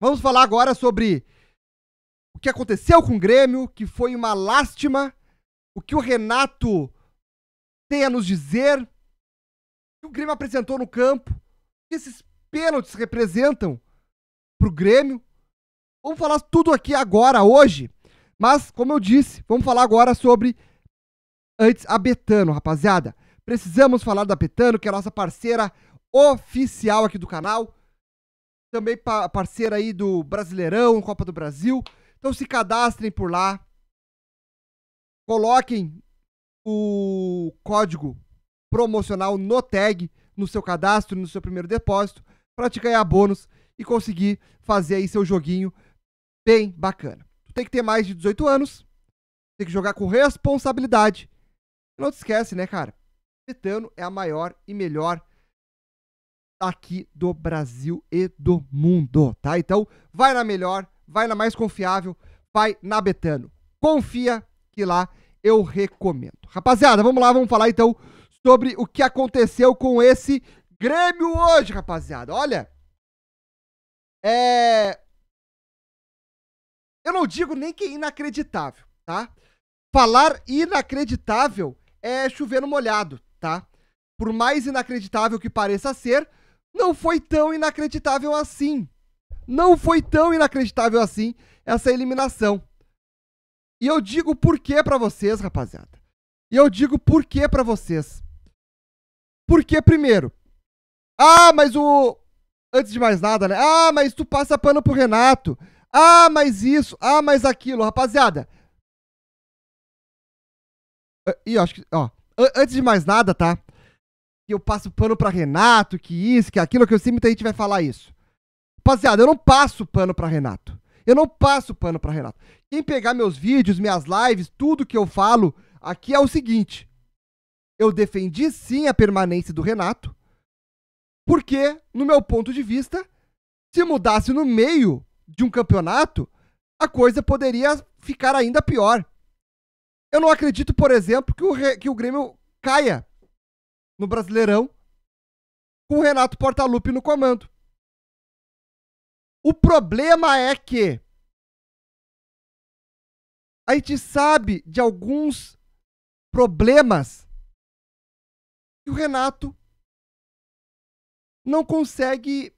Vamos falar agora sobre o que aconteceu com o Grêmio, que foi uma lástima, o que o Renato tem a nos dizer, o que o Grêmio apresentou no campo, o que esses pênaltis representam pro Grêmio. Vamos falar tudo aqui agora, hoje. Mas, como eu disse, vamos falar agora sobre antes a Betano, rapaziada. Precisamos falar da Betano, que é a nossa parceira oficial aqui do canal também parceira aí do Brasileirão, Copa do Brasil. Então se cadastrem por lá. Coloquem o código promocional no tag no seu cadastro, no seu primeiro depósito, para te ganhar bônus e conseguir fazer aí seu joguinho bem bacana. Tu tem que ter mais de 18 anos, tem que jogar com responsabilidade. Não te esquece, né, cara? Betano é a maior e melhor aqui do Brasil e do mundo, tá? Então, vai na melhor, vai na mais confiável, vai na Betano. Confia que lá eu recomendo. Rapaziada, vamos lá, vamos falar então sobre o que aconteceu com esse Grêmio hoje, rapaziada. Olha, é... Eu não digo nem que é inacreditável, tá? Falar inacreditável é chover no molhado, tá? Por mais inacreditável que pareça ser, não foi tão inacreditável assim. Não foi tão inacreditável assim essa eliminação. E eu digo por quê para vocês, rapaziada. E eu digo por quê para vocês. Porque primeiro, ah, mas o antes de mais nada, né? Ah, mas tu passa pano pro Renato. Ah, mas isso, ah, mas aquilo, rapaziada. Ah, e acho que, ó, antes de mais nada, tá? que eu passo pano para Renato, que isso, que aquilo, que eu sei a gente vai falar isso. Rapaziada, eu não passo pano para Renato. Eu não passo pano para Renato. Quem pegar meus vídeos, minhas lives, tudo que eu falo aqui é o seguinte: eu defendi sim a permanência do Renato, porque, no meu ponto de vista, se mudasse no meio de um campeonato, a coisa poderia ficar ainda pior. Eu não acredito, por exemplo, que o, que o Grêmio caia no Brasileirão com o Renato Portaluppi no comando. O problema é que a gente sabe de alguns problemas que o Renato não consegue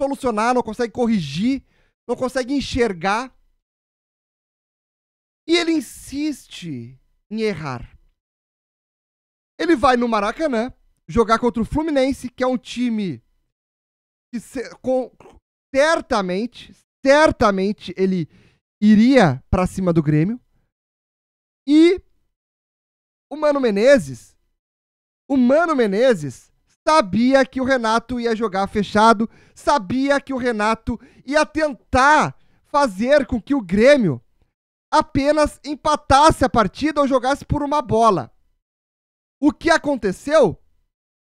solucionar, não consegue corrigir, não consegue enxergar. E ele insiste em errar. Ele vai no Maracanã jogar contra o Fluminense, que é um time que com, certamente, certamente ele iria para cima do Grêmio. E o Mano Menezes, o Mano Menezes sabia que o Renato ia jogar fechado, sabia que o Renato ia tentar fazer com que o Grêmio apenas empatasse a partida ou jogasse por uma bola. O que aconteceu?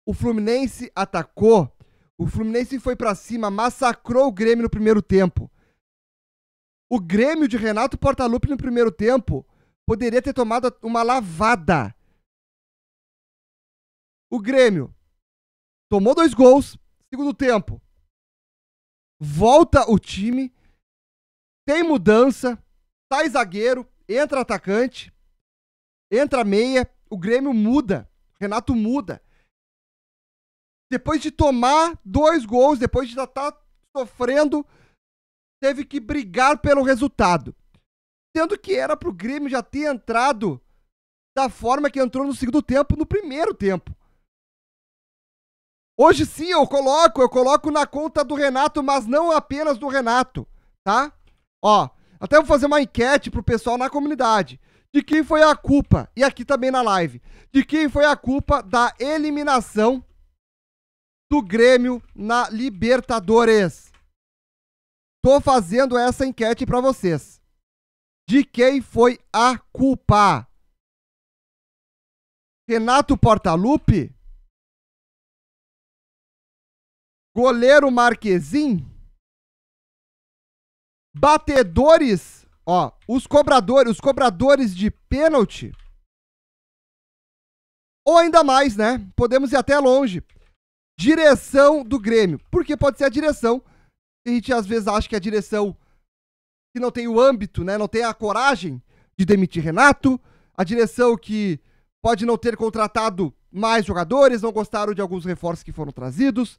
O Fluminense atacou, o Fluminense foi para cima, massacrou o Grêmio no primeiro tempo. O Grêmio de Renato Portaluppi no primeiro tempo poderia ter tomado uma lavada. O Grêmio tomou dois gols, segundo tempo. Volta o time, tem mudança, sai zagueiro, entra atacante, entra meia, o Grêmio muda. Renato muda. Depois de tomar dois gols, depois de já estar tá sofrendo, teve que brigar pelo resultado. Sendo que era pro Grêmio já ter entrado da forma que entrou no segundo tempo, no primeiro tempo. Hoje sim eu coloco, eu coloco na conta do Renato, mas não apenas do Renato, tá? Ó, até vou fazer uma enquete pro pessoal na comunidade de quem foi a culpa, e aqui também na live, de quem foi a culpa da eliminação do Grêmio na Libertadores. Tô fazendo essa enquete para vocês. De quem foi a culpa? Renato Portaluppi? Goleiro Marquezin? Batedores Ó, os cobradores, os cobradores de pênalti. Ou ainda mais, né? Podemos ir até longe. Direção do Grêmio. Porque pode ser a direção. A gente às vezes acha que é a direção que não tem o âmbito, né? Não tem a coragem de demitir Renato. A direção que pode não ter contratado mais jogadores, não gostaram de alguns reforços que foram trazidos.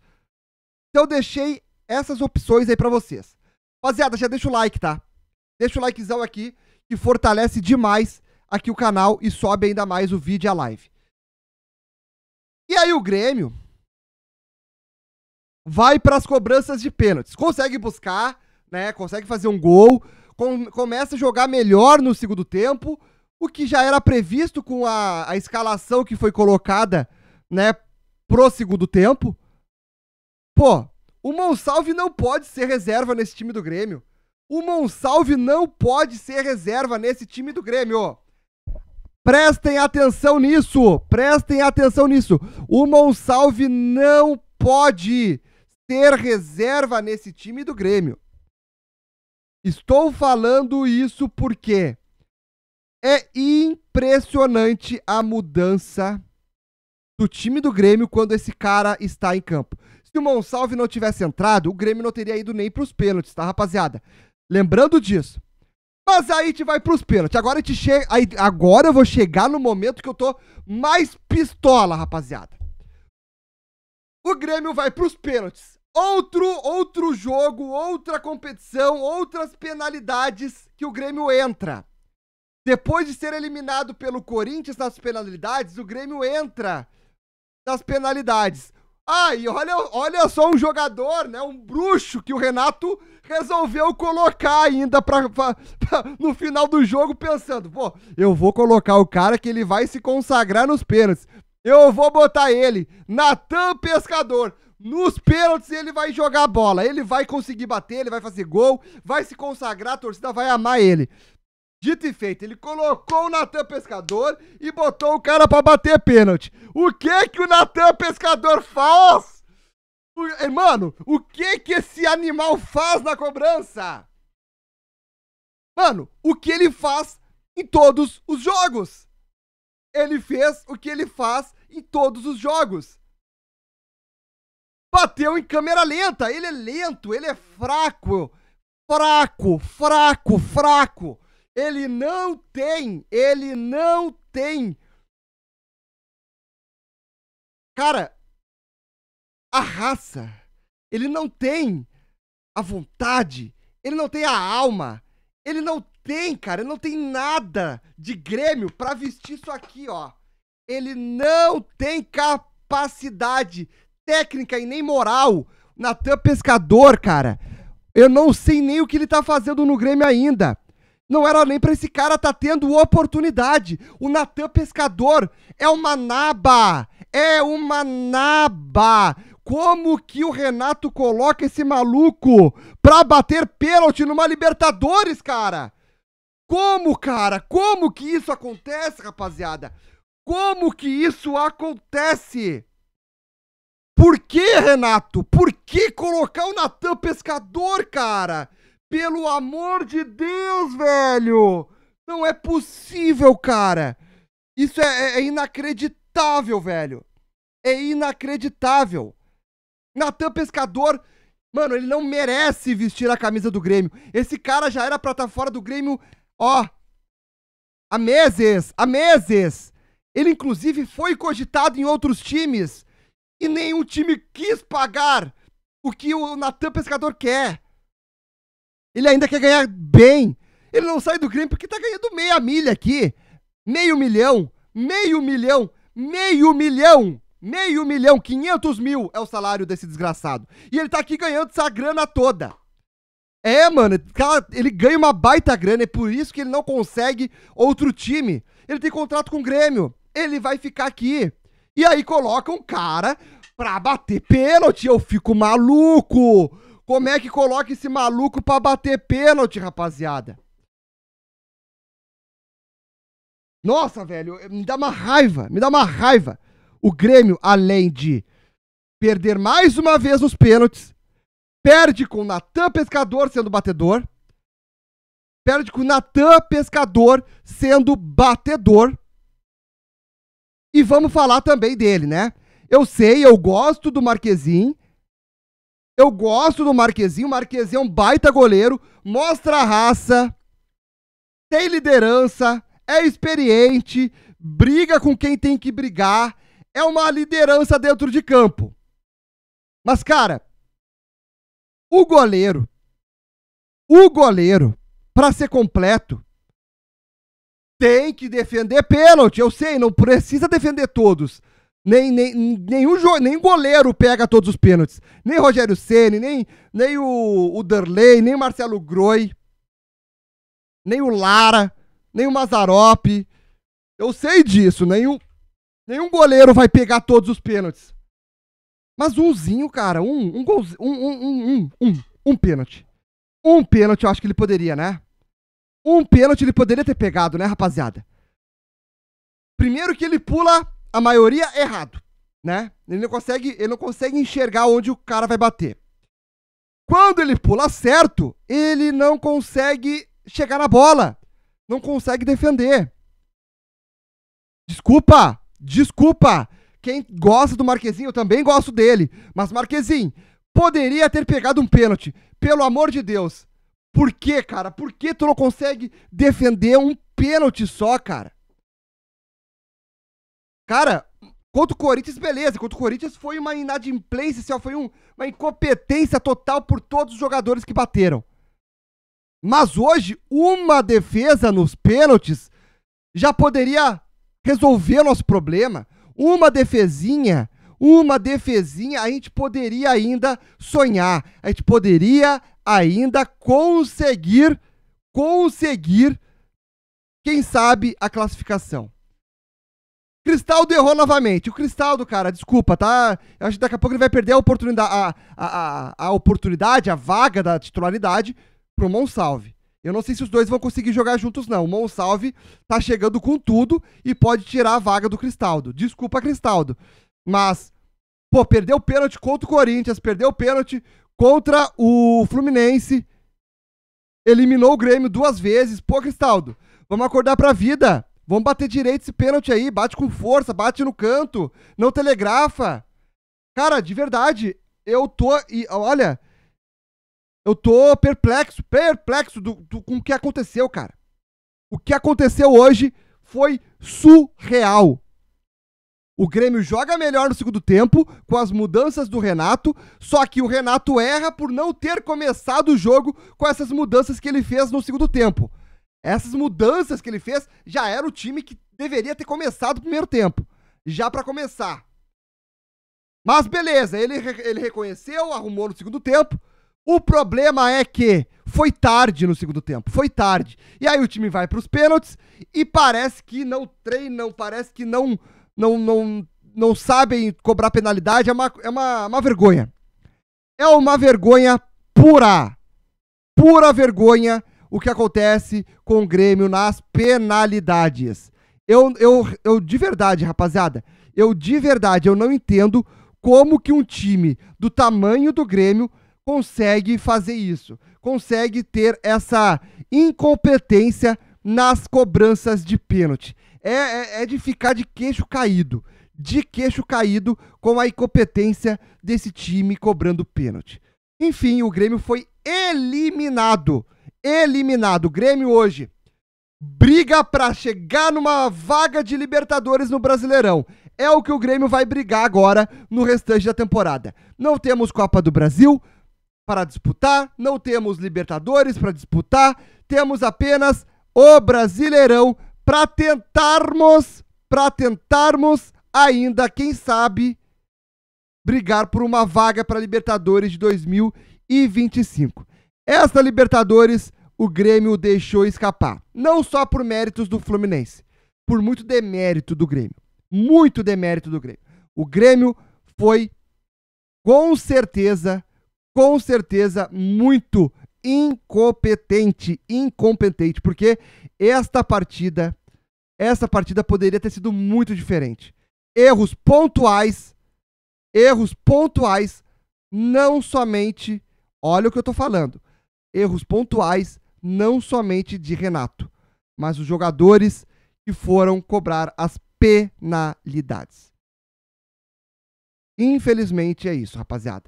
Então deixei essas opções aí para vocês. Rapaziada, já deixa o like, tá? Deixa o likezão aqui, que fortalece demais aqui o canal e sobe ainda mais o vídeo e a live. E aí o Grêmio vai para as cobranças de pênaltis. Consegue buscar, né? Consegue fazer um gol, com, começa a jogar melhor no segundo tempo, o que já era previsto com a, a escalação que foi colocada, né, pro segundo tempo. Pô, o Monsalve não pode ser reserva nesse time do Grêmio. O Monsalve não pode ser reserva nesse time do Grêmio. Prestem atenção nisso. Prestem atenção nisso. O Monsalve não pode ser reserva nesse time do Grêmio. Estou falando isso porque é impressionante a mudança do time do Grêmio quando esse cara está em campo. Se o Monsalve não tivesse entrado, o Grêmio não teria ido nem para os pênaltis, tá, rapaziada? Lembrando disso. Mas aí a gente vai pros pênaltis. Agora a gente chega. Aí, agora eu vou chegar no momento que eu tô mais pistola, rapaziada. O Grêmio vai pros pênaltis. Outro, outro jogo, outra competição, outras penalidades que o Grêmio entra. Depois de ser eliminado pelo Corinthians nas penalidades, o Grêmio entra nas penalidades. Ah, e olha, olha só um jogador, né? Um bruxo que o Renato resolveu colocar ainda pra, pra, pra, no final do jogo pensando, pô, eu vou colocar o cara que ele vai se consagrar nos pênaltis. Eu vou botar ele, Natan Pescador. Nos pênaltis ele vai jogar a bola, ele vai conseguir bater, ele vai fazer gol, vai se consagrar, a torcida vai amar ele. Dito e feito, ele colocou o Natan Pescador e botou o cara para bater pênalti. O que que o Natan Pescador faz? Eh, mano, o que que esse animal faz na cobrança? Mano, o que ele faz em todos os jogos? Ele fez o que ele faz em todos os jogos. Bateu em câmera lenta. Ele é lento, ele é fraco. Fraco, fraco, fraco. Ele não tem, ele não tem. Cara, a raça. Ele não tem a vontade. Ele não tem a alma. Ele não tem, cara, ele não tem nada de Grêmio para vestir isso aqui, ó. Ele não tem capacidade técnica e nem moral. Natan Pescador, cara. Eu não sei nem o que ele tá fazendo no Grêmio ainda. Não era nem pra esse cara tá tendo oportunidade. O Natan Pescador é uma naba. É uma naba. Como que o Renato coloca esse maluco pra bater pênalti numa Libertadores, cara? Como, cara? Como que isso acontece, rapaziada? Como que isso acontece? Por que, Renato? Por que colocar o Natan Pescador, cara? Pelo amor de Deus, velho! Não é possível, cara! Isso é, é, é inacreditável, velho! É inacreditável! Natan Pescador, mano, ele não merece vestir a camisa do Grêmio. Esse cara já era pra estar tá fora do Grêmio, ó, há meses, há meses. Ele, inclusive, foi cogitado em outros times e nenhum time quis pagar o que o Natan Pescador quer. Ele ainda quer ganhar bem. Ele não sai do Grêmio porque tá ganhando meia milha aqui. Meio milhão, meio milhão, meio milhão. Meio milhão, 500 mil é o salário desse desgraçado. E ele tá aqui ganhando essa grana toda. É, mano, ele ganha uma baita grana, é por isso que ele não consegue outro time. Ele tem contrato com o Grêmio, ele vai ficar aqui. E aí coloca um cara pra bater pênalti, eu fico maluco. Como é que coloca esse maluco pra bater pênalti, rapaziada? Nossa, velho, me dá uma raiva, me dá uma raiva o Grêmio, além de perder mais uma vez nos pênaltis, perde com o Natan Pescador sendo batedor, perde com o Natan Pescador sendo batedor. E vamos falar também dele, né? Eu sei, eu gosto do Marquezinho. Eu gosto do Marquezinho. O Marquezinho é um baita goleiro, mostra a raça, tem liderança, é experiente, briga com quem tem que brigar é uma liderança dentro de campo. Mas, cara, o goleiro, o goleiro, para ser completo, tem que defender pênalti. Eu sei, não precisa defender todos. Nem, nem, nenhum, nenhum goleiro pega todos os pênaltis. Nem Rogério Ceni, nem, nem o, o Derlei, nem o Marcelo Groi, nem o Lara, nem o Mazarope. Eu sei disso, nenhum, Nenhum goleiro vai pegar todos os pênaltis. Mas umzinho, cara, um, um golzinho, um, um, um, um, um, um pênalti. Um pênalti eu acho que ele poderia, né? Um pênalti ele poderia ter pegado, né, rapaziada? Primeiro que ele pula a maioria é errado, né? Ele não consegue, ele não consegue enxergar onde o cara vai bater. Quando ele pula certo, ele não consegue chegar na bola. Não consegue defender. Desculpa, Desculpa! Quem gosta do Marquezinho, eu também gosto dele. Mas Marquezinho, poderia ter pegado um pênalti. Pelo amor de Deus. Por que, cara? Por que tu não consegue defender um pênalti só, cara? Cara, contra o Corinthians, beleza. Contra o Corinthians foi uma inadimplência, foi um, uma incompetência total por todos os jogadores que bateram. Mas hoje, uma defesa nos pênaltis já poderia resolver nosso problema, uma defesinha, uma defesinha, a gente poderia ainda sonhar, a gente poderia ainda conseguir, conseguir, quem sabe, a classificação. Cristaldo errou novamente. O Cristaldo, cara, desculpa, tá? Eu acho que daqui a pouco ele vai perder a oportunidade, a, a, a, a oportunidade, a vaga da titularidade pro Monsalve. Eu não sei se os dois vão conseguir jogar juntos, não. O Monsalve tá chegando com tudo e pode tirar a vaga do Cristaldo. Desculpa, Cristaldo. Mas, pô, perdeu o pênalti contra o Corinthians, perdeu o pênalti contra o Fluminense. Eliminou o Grêmio duas vezes. Pô, Cristaldo, vamos acordar pra vida. Vamos bater direito esse pênalti aí. Bate com força, bate no canto. Não telegrafa. Cara, de verdade, eu tô. E, olha, eu tô perplexo, perplexo do, do, com o que aconteceu, cara. O que aconteceu hoje foi surreal. O Grêmio joga melhor no segundo tempo, com as mudanças do Renato, só que o Renato erra por não ter começado o jogo com essas mudanças que ele fez no segundo tempo. Essas mudanças que ele fez já era o time que deveria ter começado o primeiro tempo. Já para começar. Mas beleza, ele, ele reconheceu, arrumou no segundo tempo. O problema é que foi tarde no segundo tempo, foi tarde. E aí o time vai para os pênaltis e parece que não treinam, parece que não não não não sabem cobrar penalidade, é uma, é uma, uma vergonha. É uma vergonha pura. Pura vergonha o que acontece com o Grêmio nas penalidades. Eu, eu, eu de verdade, rapaziada, eu de verdade, eu não entendo como que um time do tamanho do Grêmio consegue fazer isso, consegue ter essa incompetência nas cobranças de pênalti. É, é, é de ficar de queixo caído, de queixo caído com a incompetência desse time cobrando pênalti. Enfim, o Grêmio foi eliminado. Eliminado. O Grêmio hoje briga para chegar numa vaga de Libertadores no Brasileirão. É o que o Grêmio vai brigar agora no restante da temporada. Não temos Copa do Brasil, para disputar, não temos Libertadores para disputar, temos apenas o Brasileirão para tentarmos, para tentarmos ainda, quem sabe, brigar por uma vaga para Libertadores de 2025. Esta Libertadores o Grêmio deixou escapar, não só por méritos do Fluminense, por muito demérito do Grêmio, muito demérito do Grêmio. O Grêmio foi com certeza com certeza muito incompetente, incompetente, porque esta partida, esta partida poderia ter sido muito diferente. Erros pontuais, erros pontuais, não somente, olha o que eu tô falando, erros pontuais, não somente de Renato, mas os jogadores que foram cobrar as penalidades. Infelizmente é isso, rapaziada.